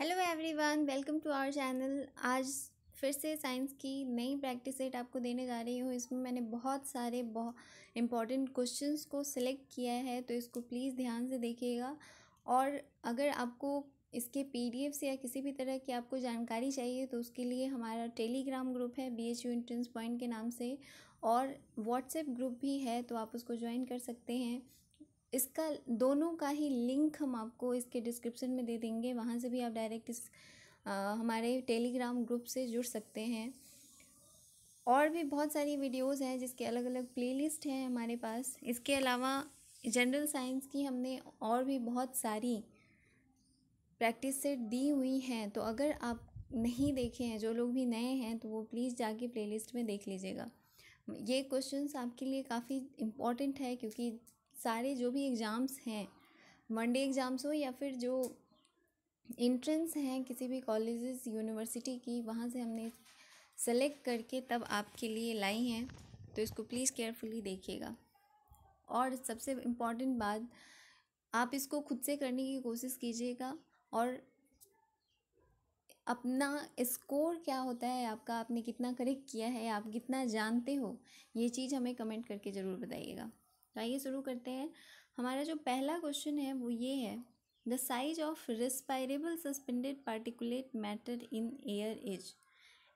hello everyone welcome to our channel आज फिर से साइंस की नई प्रैक्टिस सेट आपको देने जा रही हूँ इसमें मैंने बहुत सारे बहुत इम्पॉर्टेंट क्वेश्चंस को सिलेक्ट किया है तो इसको प्लीज़ ध्यान से देखिएगा और अगर आपको इसके पीडीएफ से या किसी भी तरह की आपको जानकारी चाहिए तो उसके लिए हमारा टेलीग्राम ग्रुप है बी एच यू पॉइंट के नाम से और व्हाट्सएप ग्रुप भी है तो आप उसको ज्वाइन कर सकते हैं इसका दोनों का ही लिंक हम आपको इसके डिस्क्रिप्शन में दे देंगे वहाँ से भी आप डायरेक्ट इस हमारे टेलीग्राम ग्रुप से जुड़ सकते हैं और भी बहुत सारी वीडियोस हैं जिसके अलग अलग प्लेलिस्ट हैं हमारे पास इसके अलावा जनरल साइंस की हमने और भी बहुत सारी प्रैक्टिस सेट दी हुई हैं तो अगर आप नहीं देखे हैं जो लोग भी नए हैं तो वो प्लीज़ जाके प्लेलिस्ट में देख लीजिएगा ये क्वेश्चंस आपके लिए काफ़ी इम्पॉर्टेंट है क्योंकि सारे जो भी एग्ज़ाम्स हैं मंडे एग्ज़ाम्स हो या फिर जो इंट्रेंस हैं किसी भी कॉलेजेस यूनिवर्सिटी की वहाँ से हमने सेलेक्ट करके तब आपके लिए लाई हैं तो इसको प्लीज़ केयरफुली देखिएगा और सबसे इम्पॉर्टेंट बात आप इसको खुद से करने की कोशिश कीजिएगा और अपना स्कोर क्या होता है आपका आपने कितना करेक्ट किया है आप कितना जानते हो ये चीज़ हमें कमेंट करके ज़रूर बताइएगा तो आइए शुरू करते हैं हमारा जो पहला क्वेश्चन है वो ये है the size of respirable suspended particulate matter in air is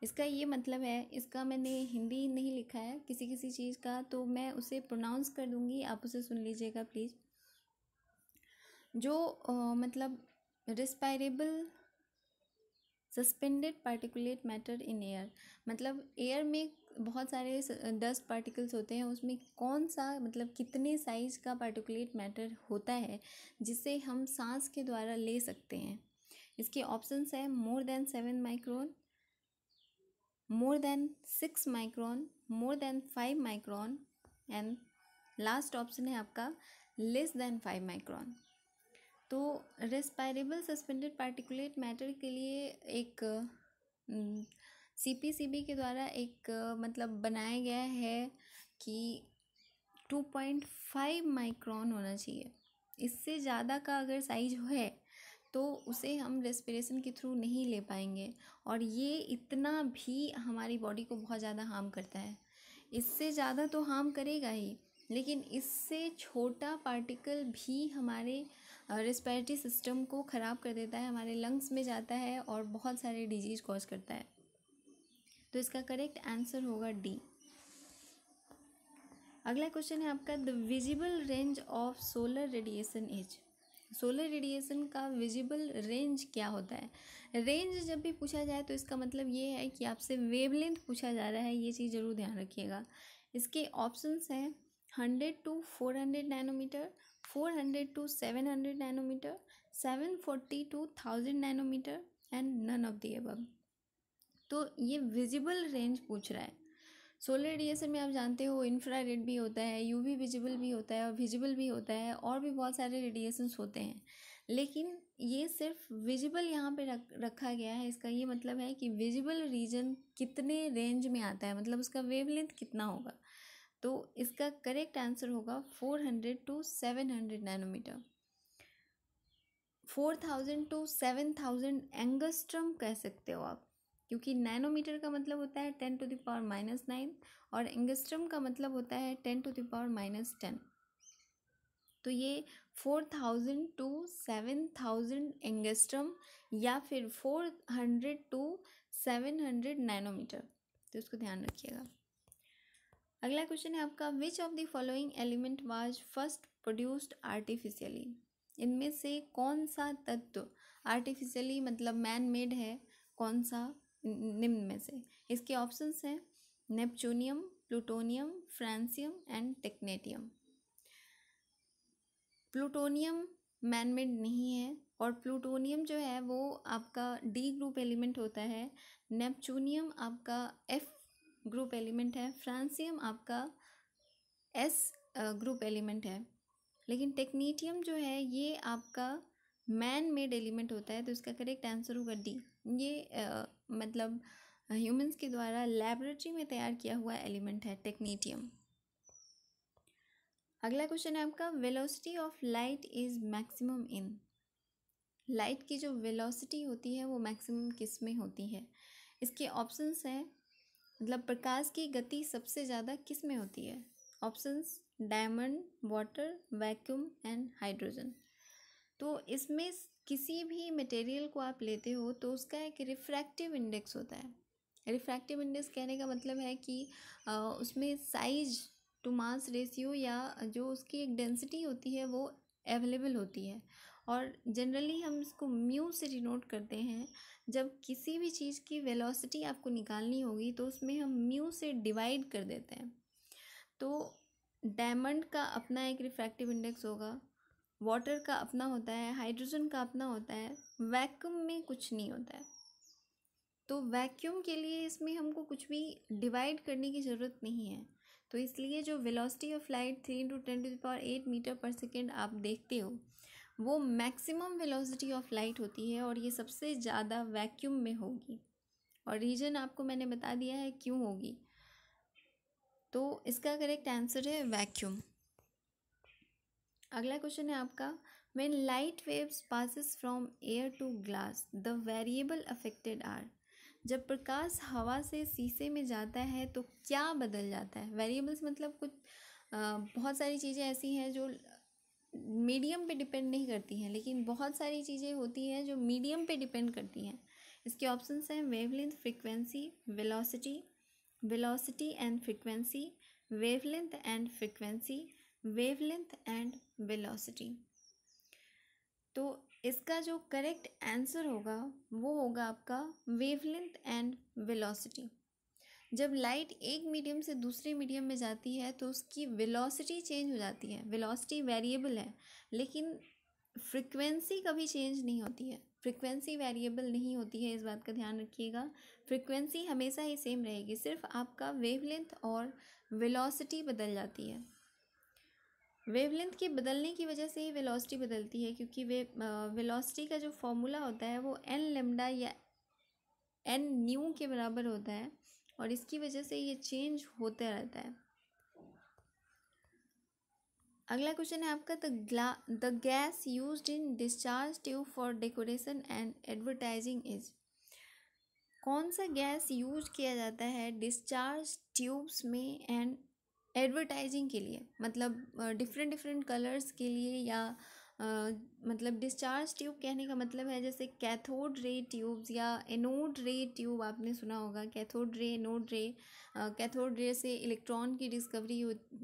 इसका ये मतलब है इसका मैंने हिंदी नहीं लिखा है किसी किसी चीज़ का तो मैं उसे प्रोनाउंस कर दूँगी आप उसे सुन लीजिएगा प्लीज़ जो आ, मतलब respirable suspended particulate matter in air मतलब एयर में बहुत सारे डस्ट पार्टिकल्स होते हैं उसमें कौन सा मतलब कितने साइज का पार्टिकुलेट मैटर होता है जिसे हम सांस के द्वारा ले सकते हैं इसके ऑप्शंस है more than seven micron more than six micron more than five micron and last option है आपका लेस देन फाइव माइक्रोन तो रेस्पायरेबल सस्पेंडेड पार्टिकुलेट मैटर के लिए एक सी पी सी बी के द्वारा एक मतलब बनाया गया है कि टू पॉइंट फाइव माइक्रॉन होना चाहिए इससे ज़्यादा का अगर साइज है तो उसे हम रेस्पिरेशन के थ्रू नहीं ले पाएंगे और ये इतना भी हमारी बॉडी को बहुत ज़्यादा हार्म करता है इससे ज़्यादा तो हार्म करेगा ही लेकिन इससे छोटा पार्टिकल भी हमारे रेस्पायरेटरी सिस्टम को ख़राब कर देता है हमारे लंग्स में जाता है और बहुत सारे डिजीज कॉज करता है तो इसका करेक्ट आंसर होगा डी अगला क्वेश्चन है आपका the visible range of solar radiation is solar radiation का विजिबल रेंज क्या होता है रेंज जब भी पूछा जाए तो इसका मतलब ये है कि आपसे वेवलेंथ पूछा जा रहा है ये चीज़ ज़रूर ध्यान रखिएगा इसके ऑप्शंस हैं hundred to four hundred nanometre four hundred to seven hundred nanometre seven forty to thousand nanometre and none of the above तो ये विजिबल रेंज पूछ रहा है सोलर रेडिएशन में आप जानते हो इन्फ्रा रेड भी होता है यू भी विजिबल भी होता है और विजिबल भी होता है और भी बहुत सारे रेडिएशंस होते हैं लेकिन ये सिर्फ विजिबल यहाँ पे रख रखा गया है इसका ये मतलब है कि विजिबल रीजन कितने रेंज में आता है मतलब उसका वेवलेंथ कितना होगा तो इसका करेक्ट आंसर होगा four hundred to seven hundred nanometre four thousand to seven thousand angstrom कह सकते हो आप क्योंकि नैनोमीटर का मतलब होता है ten to the power minus nine और एंगस्ट्रम का मतलब होता है ten to the power minus ten तो ये four thousand to seven thousand angstrom या फिर four hundred to seven hundred nanometre तो इसको ध्यान रखिएगा अगला क्वेश्चन है आपका which of the following element was first produced artificially इनमें से कौन सा तत्व आर्टिफिशियली मतलब मैन मेड है कौन सा निम्न में से इसके ऑप्शंस हैं neptunium plutonium francium and technetium plutonium manmade नहीं है और प्लूटोनियम जो है वो आपका डी ग्रुप एलिमेंट होता है नेपचूनियम आपका एफ ग्रुप एलिमेंट है फ्रांसियम आपका एस ग्रुप एलिमेंट है लेकिन टेक्नीटियम जो है ये आपका मैन मेड एलिमेंट होता है तो इसका करेक्ट आंसर होगा डी ये आ, मतलब ह्यूमंस के द्वारा लेबोरेटरी में तैयार किया हुआ एलिमेंट है टेक्नीटियम अगला क्वेश्चन है आपका velocity of light is maximum in light की जो वेलोसिटी होती है वो मैक्सिमम किस में होती है इसके ऑप्शंस हैं मतलब प्रकाश की गति सबसे ज़्यादा किस में होती है options diamond water vacuum and hydrogen तो इसमें किसी भी मटेरियल को आप लेते हो तो उसका एक रिफ्रैक्टिव इंडेक्स होता है रिफ्रैक्टिव इंडेक्स कहने का मतलब है कि उसमें साइज टू मास रेशियो या जो उसकी एक डेंसिटी होती है वो अवेलेबल होती है और जनरली हम इसको म्यू से डिनोट करते हैं जब किसी भी चीज़ की वेलोसिटी आपको निकालनी होगी तो उसमें हम म्यू से डिवाइड कर देते हैं तो डायमंड का अपना एक रिफ्रैक्टिव इंडेक्स होगा वाटर का अपना होता है हाइड्रोजन का अपना होता है वैक्यूम में कुछ नहीं होता है तो वैक्यूम के लिए इसमें हमको कुछ भी डिवाइड करने की ज़रूरत नहीं है तो इसलिए जो velocity of light three into ten to the power eight metre per second आप देखते हो वो मैक्सिमम वेलोसिटी ऑफ लाइट होती है और ये सबसे ज़्यादा वैक्यूम में होगी और रीजन आपको मैंने बता दिया है क्यों होगी तो इसका करेक्ट आंसर है वैक्यूम अगला क्वेश्चन है आपका when light waves passes from air to glass the variable affected are जब प्रकाश हवा से शीशे में जाता है तो क्या बदल जाता है वेरिएबल्स मतलब कुछ आ, बहुत सारी चीज़ें ऐसी हैं जो मीडियम पे डिपेंड नहीं करती हैं लेकिन बहुत सारी चीज़ें होती हैं जो मीडियम पे डिपेंड करती हैं इसके ऑप्शन हैं wavelength frequency velocity velocity and frequency wavelength and frequency wavelength and velocity तो इसका जो करेक्ट आंसर होगा वो होगा आपका वेवलेंथ एंड वेलोसिटी जब लाइट एक मीडियम से दूसरे मीडियम में जाती है तो उसकी वेलोसिटी चेंज हो जाती है वेलोसिटी वेरिएबल है लेकिन फ्रिक्वेंसी कभी चेंज नहीं होती है फ्रिक्वेंसी वेरिएबल नहीं होती है इस बात का ध्यान रखिएगा फ्रिक्वेंसी हमेशा ही सेम रहेगी सिर्फ आपका वेवलेंथ और वेलोसिटी बदल जाती है वेवलेंथ के बदलने की वजह से ही वेलोसिटी बदलती है क्योंकि वे वेलोसिटी का जो फॉर्मूला होता है वो एन लेमडा या एन न्यू के बराबर होता है और इसकी वजह से ये चेंज होते रहता है अगला क्वेश्चन है आपका द ग्ला the gas used in discharge tube for decoration and advertising is कौन सा गैस यूज किया जाता है डिस्चार्ज ट्यूब्स में एंड एडवर्टाइजिंग के लिए मतलब डिफरेंट डिफरेंट कलर्स के लिए या मतलब डिस्चार्ज ट्यूब कहने का मतलब है जैसे कैथोड रे ट्यूब्स या एनोड रे ट्यूब आपने सुना होगा कैथोड रे एनोड रे कैथोड रे से इलेक्ट्रॉन की डिस्कवरी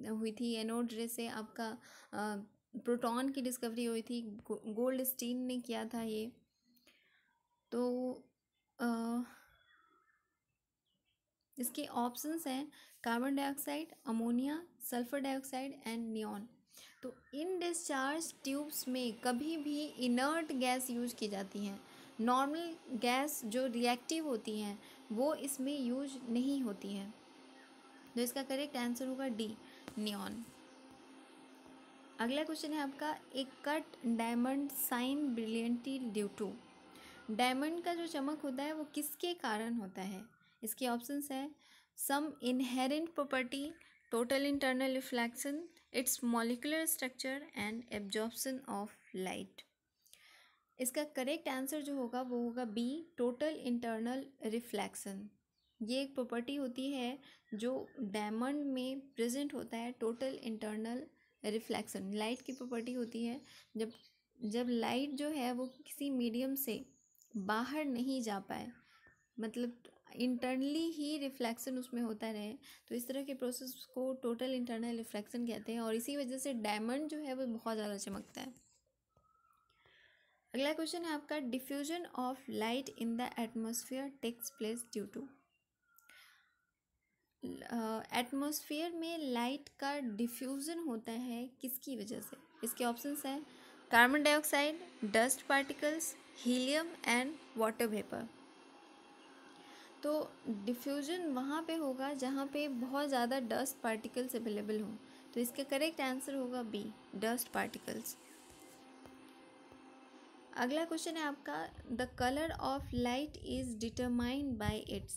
हुई थी एनोड रे से आपका प्रोटॉन की डिस्कवरी हुई थी गो, गोल्ड स्टीन ने किया था ये तो आ, इसके ऑप्शंस हैं carbon dioxide ammonia sulphur dioxide and neon तो इन डिस्चार्ज ट्यूब्स में कभी भी इनर्ट गैस यूज की जाती हैं नॉर्मल गैस जो रिएक्टिव होती हैं वो इसमें यूज नहीं होती हैं तो इसका करेक्ट आंसर होगा डी नियॉन अगला क्वेश्चन है आपका एक cut diamond shine brilliantly due to diamond का जो चमक होता है वो किसके कारण होता है इसके ऑप्शंस है some inherent property total internal reflection its molecular structure and absorption of light इसका करेक्ट आंसर जो होगा वो होगा बी टोटल इंटरनल रिफ्लैक्सन ये एक प्रॉपर्टी होती है जो डायमंड में प्रेजेंट होता है टोटल इंटरनल रिफ्लैक्सन लाइट की प्रॉपर्टी होती है जब जब लाइट जो है वो किसी मीडियम से बाहर नहीं जा पाए मतलब इंटरनली ही रिफ्लेक्शन उसमें होता रहे तो इस तरह के प्रोसेस को टोटल इंटरनल रिफ्लेक्शन कहते हैं और इसी वजह से डायमंड जो है वो बहुत ज़्यादा चमकता है अगला क्वेश्चन है आपका diffusion of light in the atmosphere takes place due to atmosphere में लाइट का डिफ्यूज़न होता है किसकी वजह से इसके ऑप्शंस हैं carbon dioxide dust particles helium and water vapour तो डिफ्यूज़न वहाँ पे होगा जहाँ पे बहुत ज़्यादा डस्ट पार्टिकल्स अवेलेबल हों तो इसका करेक्ट आंसर होगा बी डस्ट पार्टिकल्स अगला क्वेश्चन है आपका the colour of light is determined by its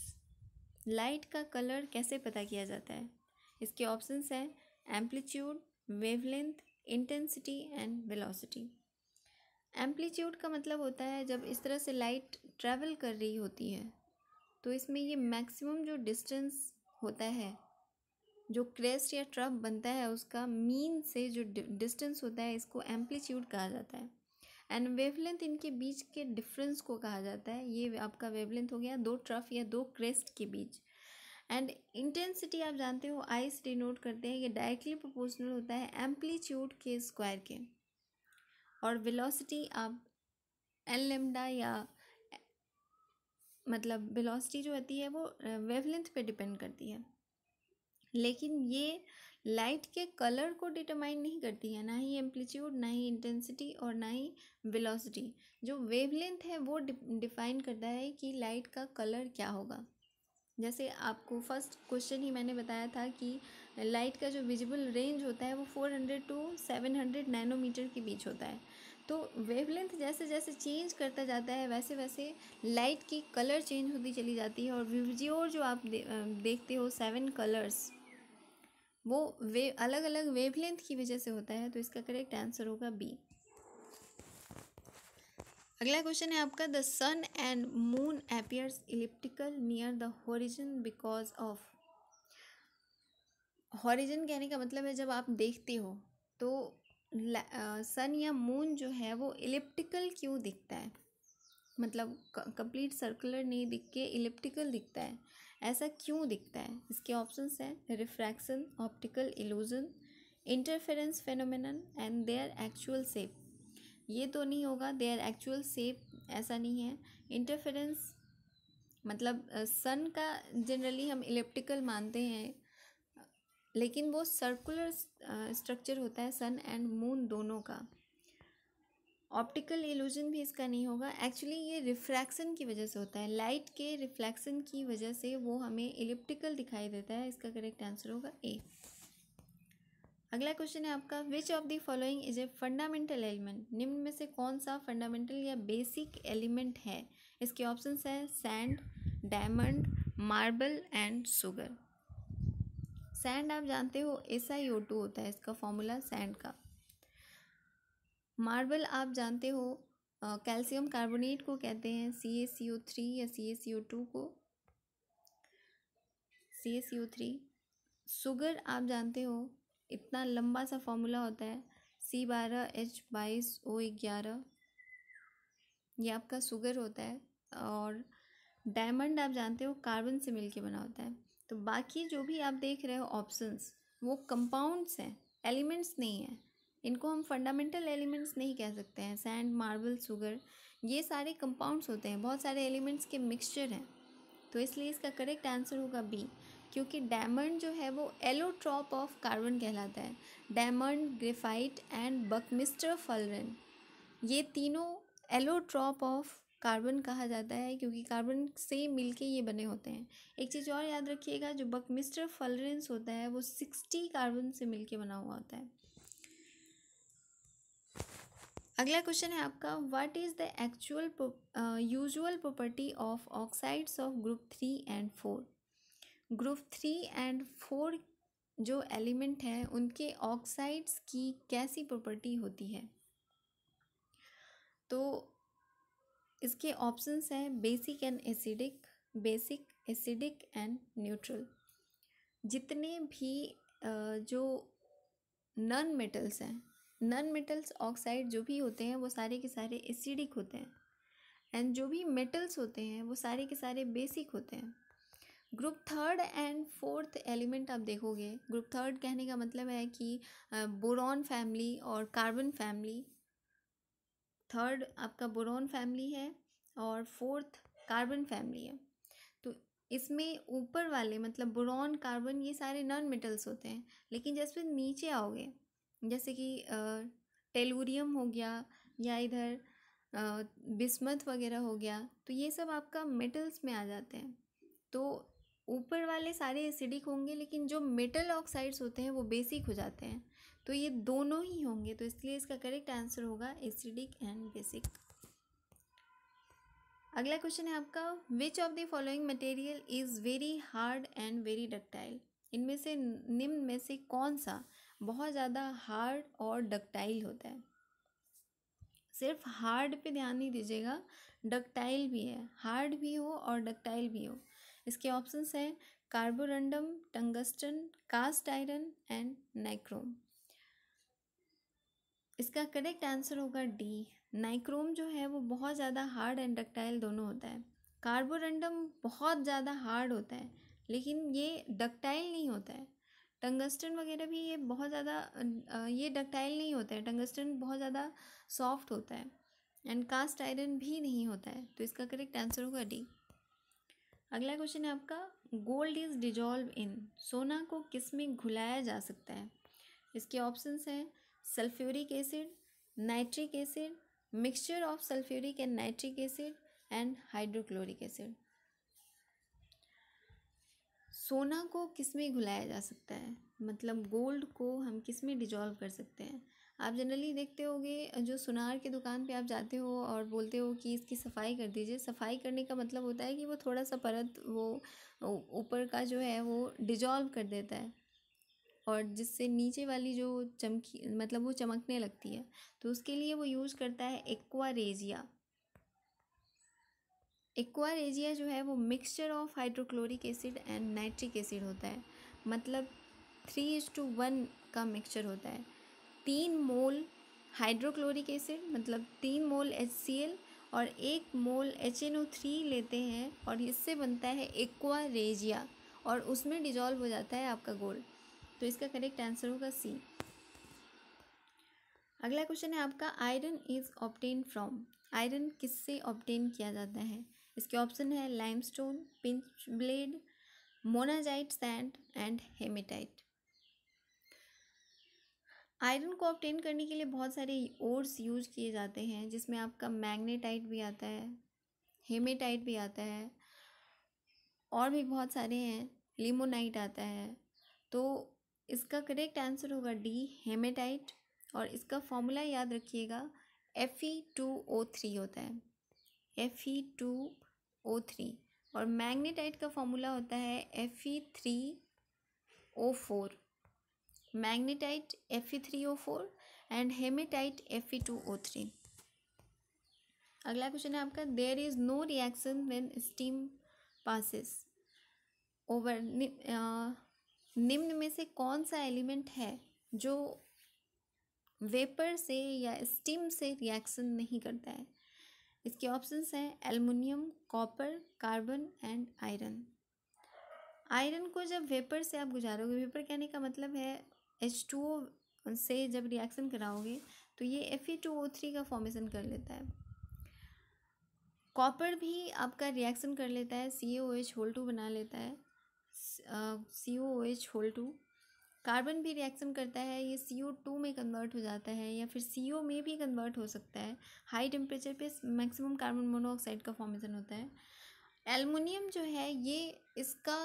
light का कलर कैसे पता किया जाता है इसके ऑप्शंस हैं amplitude wavelength intensity and velocity amplitude का मतलब होता है जब इस तरह से लाइट ट्रैवल कर रही होती है तो इसमें ये मैक्सिमम जो डिस्टेंस होता है जो क्रेस्ट या ट्रफ बनता है उसका मीन से जो डिस्टेंस होता है इसको एम्पलीट्यूड कहा जाता है एंड वेवलेंथ इनके बीच के डिफरेंस को कहा जाता है ये आपका वेवलेंथ हो गया दो ट्रफ या दो क्रेस्ट के बीच एंड इंटेंसिटी आप जानते हो आइस डिनोट करते हैं ये डायरेक्टली प्रोपोर्शनल होता है एम्पलीट्यूड के स्क्वायर के और वेलोसिटी आप एल लेमडा या मतलब वेलोसिटी जो होती है वो वेवलेंथ पे डिपेंड करती है लेकिन ये लाइट के कलर को डिटरमाइन नहीं करती है ना ही एम्पलीट्यूड ना ही इंटेंसिटी और ना ही वेलोसिटी जो वेवलेंथ है वो डिफाइन करता है कि लाइट का कलर क्या होगा जैसे आपको फर्स्ट क्वेश्चन ही मैंने बताया था कि लाइट का जो विजिबल रेंज होता है वो four hundred to seven hundred nanometre के बीच होता है तो वेवलेंथ जैसे जैसे चेंज करता जाता है वैसे वैसे लाइट की कलर चेंज होती चली जाती है और विवजियोर जो आप दे, देखते हो सेवन कलर्स वो वे अलग अलग वेवलेंथ की वजह से होता है तो इसका करेक्ट आंसर होगा बी अगला क्वेश्चन है आपका the sun and moon appears elliptical near the horizon because of horizon कहने का मतलब है जब आप देखते हो तो सन या मून जो है वो इलिप्टिकल क्यों दिखता है मतलब कंप्लीट सर्कुलर नहीं दिख के इलिप्टिकल दिखता है ऐसा क्यों दिखता है इसके ऑप्शंस हैं refraction optical illusion interference phenomenon and their actual shape ये तो नहीं होगा देयर एक्चुअल सेप ऐसा नहीं है इंटरफेरेंस मतलब सन का जनरली हम इलेप्टिकल मानते हैं लेकिन वो सर्कुलर स्ट्रक्चर होता है सन एंड मून दोनों का ऑप्टिकल इल्यूजन भी इसका नहीं होगा एक्चुअली ये रिफ्रैक्शन की वजह से होता है लाइट के रिफ्रैक्शन की वजह से वो हमें इलिप्टिकल दिखाई देता है इसका करेक्ट आंसर होगा ए अगला क्वेश्चन है आपका which of the following is a fundamental element निम्न में से कौन सा फंडामेंटल या बेसिक एलिमेंट है इसके ऑप्शंस है sand diamond marble and sugar sand आप जानते हो एस आई ओ टू होता है इसका फॉर्मूला सैंड का मार्बल आप जानते हो कैल्शियम कार्बोनेट को कहते हैं सी एस यू थ्री या सी ए सी टू को C S U three sugar आप जानते हो इतना लंबा सा फॉर्मूला होता है सी बारह एच बाईस ओ ग्यारह ये आपका शुगर होता है और डायमंड आप जानते हो कार्बन से मिलके बना होता है तो बाकी जो भी आप देख रहे हो ऑप्शंस वो कंपाउंड्स हैं एलिमेंट्स नहीं हैं इनको हम फंडामेंटल एलिमेंट्स नहीं कह सकते हैं सैंड मार्बल शुगर ये सारे कंपाउंड्स होते हैं बहुत सारे एलिमेंट्स के मिक्सचर हैं तो इसलिए इसका करेक्ट आंसर होगा बी क्योंकि डायमंड जो है वो एलोट्रॉप ऑफ कार्बन कहलाता है diamond graphite and buckminsterfullerene ये तीनों एलोट्रॉप ऑफ कार्बन कहा जाता है क्योंकि कार्बन से मिलके ये बने होते हैं एक चीज़ और याद रखिएगा जो बकमिस्टर फलरेंस होता है वो सिक्सटी कार्बन से मिलके बना हुआ होता है अगला क्वेश्चन है आपका what is the actual usual property of oxides of group three and four group three and four जो एलिमेंट है उनके ऑक्साइड्स की कैसी प्रॉपर्टी होती है तो इसके ऑप्शंस हैं basic and acidic basic acidic and neutral जितने भी जो नन मेटल्स हैं नन मेटल्स ऑक्साइड जो भी होते हैं वो सारे के सारे एसिडिक होते हैं एंड जो भी मेटल्स होते हैं वो सारे के सारे बेसिक होते हैं group third and fourth element आप देखोगे ग्रुप थर्ड कहने का मतलब है कि बोरॉन फैमिली और कार्बन फैमिली थर्ड आपका बोरोन फैमिली है और फोर्थ कार्बन फैमिली है तो इसमें ऊपर वाले मतलब बोरोन कार्बन ये सारे नॉन मेटल्स होते हैं लेकिन जैसे नीचे आओगे जैसे कि टेलूरियम हो गया या इधर बिस्मत वगैरह हो गया तो ये सब आपका मेटल्स में आ जाते हैं तो ऊपर वाले सारे एसिडिक होंगे लेकिन जो मेटल ऑक्साइड्स होते हैं वो बेसिक हो जाते हैं तो ये दोनों ही होंगे तो इसलिए इसका करेक्ट आंसर होगा एसिडिक एंड बेसिक अगला क्वेश्चन है आपका which of the following material is very hard and very ductile इनमें से निम्न में से कौन सा बहुत ज़्यादा हार्ड और डक्टाइल होता है सिर्फ हार्ड पे ध्यान नहीं दीजिएगा डक्टाइल भी है हार्ड भी हो और डक्टाइल भी हो इसके ऑप्शंस हैं carborundum tungsten cast iron and nichrome इसका करेक्ट आंसर होगा डी नाइक्रोम जो है वो बहुत ज़्यादा हार्ड एंड डक्टाइल दोनों होता है कार्बोरेंडम बहुत ज़्यादा हार्ड होता है लेकिन ये डक्टाइल नहीं होता है टंगस्टन वगैरह भी ये बहुत ज़्यादा ये डक्टाइल नहीं होता है टंगस्टन बहुत ज़्यादा सॉफ्ट होता है एंड कास्ट आयरन भी नहीं होता है तो इसका करेक्ट आंसर होगा डी अगला क्वेश्चन है आपका गोल्ड इज़ डिजॉल्व इन सोना को किस में घुलाया जा सकता है इसके ऑप्शंस हैं sulphuric acid nitric acid mixture of sulphuric and nitric acid and hydrochloric acid सोना को किस में घुलाया जा सकता है मतलब गोल्ड को हम किस में डिजॉल्व कर सकते हैं आप जनरली देखते होंगे जो सुनार के दुकान पे आप जाते हो और बोलते हो कि इसकी सफाई कर दीजिए सफाई करने का मतलब होता है कि वो थोड़ा सा परत वो ऊपर का जो है वो डिजॉल्व कर देता है और जिससे नीचे वाली जो चमकी मतलब वो चमकने लगती है तो उसके लिए वो यूज़ करता है एक्वारेजिया एक्वारेजिया रेजिया जो है वो mixture of hydrochloric acid and nitric acid होता है मतलब थ्री इज टू वन का मिक्सचर होता है तीन मोल हाइड्रोक्लोरिक एसिड मतलब तीन मोल एच सी एल और एक mole H N O three लेते हैं और इससे बनता है एक्वारेजिया और उसमें डिजॉल्व हो जाता है आपका गोल्ड तो इसका करेक्ट आंसर होगा सी अगला क्वेश्चन है आपका iron is obtain from iron किससे ऑप्टेन किया जाता है इसके ऑप्शन है limestone pitchblende monazite sand and haematite iron को ऑप्टेन करने के लिए बहुत सारे ओर्स यूज किए जाते हैं जिसमें आपका मैग्नेटाइट भी आता है हेमेटाइट भी आता है और भी बहुत सारे हैं लिमोनाइट आता है तो इसका करेक्ट आंसर होगा डी हेमेटाइट और इसका फॉर्मूला याद रखिएगा F E two O three होता है F E two O three और मैग्नेटाइट का फॉर्मूला होता है F E three O four magnetite F E three O four and haematite F E two O three अगला question है आपका there is no reaction when steam passes over निम्न में से कौन सा एलिमेंट है जो वेपर से या स्टीम से रिएक्शन नहीं करता है इसके ऑप्शंस हैं aluminium copper carbon and iron iron को जब वेपर से आप गुजारोगे वेपर कहने का मतलब है एच टू ओ से जब रिएक्शन कराओगे तो ये F E two O three का फॉर्मेशन कर लेता है कॉपर भी आपका रिएक्शन कर लेता है C O H whole two बना लेता है C O H whole two carbon भी रिएक्शन करता है ये सी ओ टू में कन्वर्ट हो जाता है या फिर सी ओ में भी कन्वर्ट हो सकता है हाई टेम्परेचर पे मैक्सिमम कार्बन मोनोऑक्साइड का फॉर्मेशन होता है एलमिनियम जो है ये इसका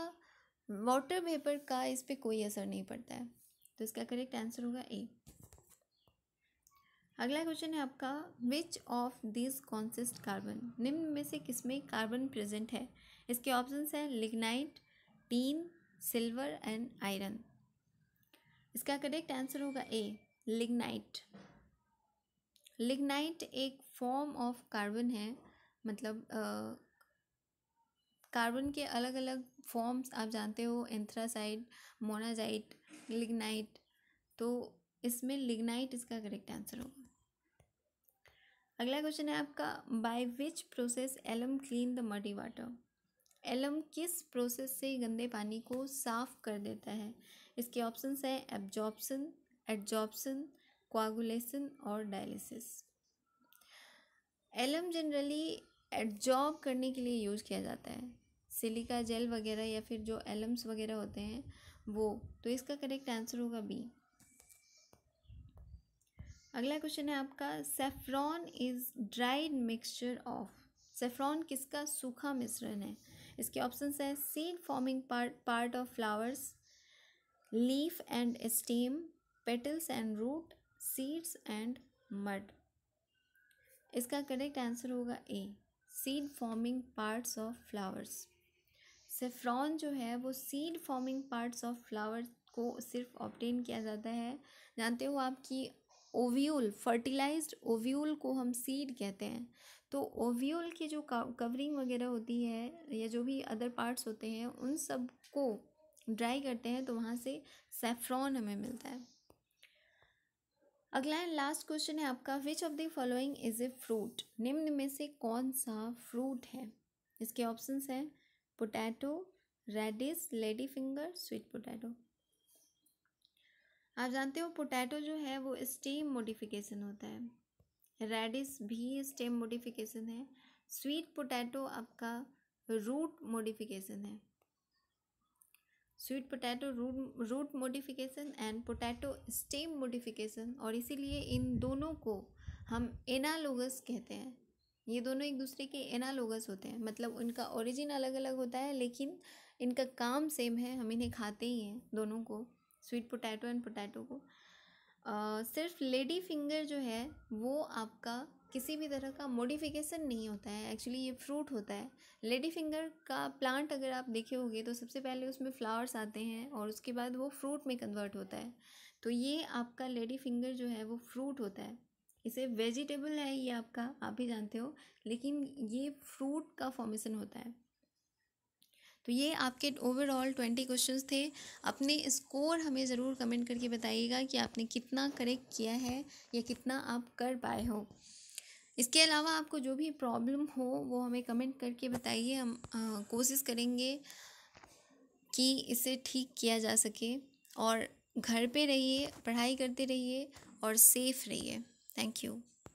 वाटर वेपर का इस पर कोई असर नहीं पड़ता है तो इसका करेक्ट आंसर होगा ए अगला क्वेश्चन है आपका which of this consist carbon निम्न में से किसमें कार्बन प्रेजेंट है इसके ऑप्शंस हैं lignite tin silver and iron इसका करेक्ट आंसर होगा ए लिग्नाइट लिग्नाइट एक फॉर्म ऑफ कार्बन है मतलब कार्बन के अलग अलग फॉर्म्स आप जानते हो एंथ्रासाइड मोनाजाइट लिग्नाइट तो इसमें लिग्नाइट इसका करेक्ट आंसर होगा अगला क्वेश्चन है आपका by which process alum clean the muddy water alum किस प्रोसेस से गंदे पानी को साफ कर देता है इसके ऑप्शंस है एबजॉर्बसन एडजॉर्बसन क्वागुलेसन और डायलिसिस एलम जनरली एडजॉर्ब करने के लिए यूज़ किया जाता है सिलिका जेल वगैरह या फिर जो एलम्स वगैरह होते हैं वो तो इसका करेक्ट आंसर होगा बी अगला क्वेश्चन है आपका saffron is dried mixture of saffron किसका सूखा मिश्रण है इसके ऑप्शन है seed forming part part of flowers leaf and stem petals and root seeds and mud इसका करेक्ट आंसर होगा A seed forming parts of flowers saffron जो है वो seed forming parts of flowers को सिर्फ ऑप्टेन किया जाता है जानते हो आपकी ओव्यूल फर्टिलाइज्ड ओव्यूल को हम सीड कहते हैं तो ओव्यूल की जो कवरिंग वगैरह होती है या जो भी अदर पार्ट्स होते हैं उन सब को ड्राई करते हैं तो वहाँ से सेफ्रॉन हमें मिलता है अगला एंड लास्ट क्वेश्चन है आपका which of the following is a fruit निम्न में से कौन सा फ्रूट है इसके ऑप्शंस हैं potato radish lady finger sweet potato आप जानते हो पोटैटो जो है वो स्टीम मोडिफिकेशन होता है रेडिस भी स्टेम मोडिफिकेशन है स्वीट पोटैटो आपका रूट मोडिफिकेशन है sweet potato root root modification and potato stem modification और इसीलिए इन दोनों को हम एनालोगस कहते हैं ये दोनों एक दूसरे के एनालोगस होते हैं मतलब उनका ओरिजिन अलग अलग होता है लेकिन इनका काम सेम है हम इन्हें खाते ही हैं दोनों को स्वीट पोटैटो एंड पोटैटो को सिर्फ लेडी फिंगर जो है वो आपका किसी भी तरह का मॉडिफिकेशन नहीं होता है एक्चुअली ये फ्रूट होता है लेडी फिंगर का प्लांट अगर आप देखे होगे तो सबसे पहले उसमें फ्लावर्स आते हैं और उसके बाद वो फ्रूट में कन्वर्ट होता है तो ये आपका लेडी फिंगर जो है वो फ्रूट होता है इसे वेजिटेबल है ये आपका आप ही जानते हो लेकिन ये फ्रूट का फॉर्मेशन होता है तो ये आपके ओवरऑल ट्वेंटी क्वेश्चंस थे अपने स्कोर हमें ज़रूर कमेंट करके बताइएगा कि आपने कितना करेक्ट किया है या कितना आप कर पाए हो इसके अलावा आपको जो भी प्रॉब्लम हो वो हमें कमेंट करके बताइए हम कोशिश करेंगे कि इसे ठीक किया जा सके और घर पे रहिए पढ़ाई करते रहिए और सेफ रहिए थैंक यू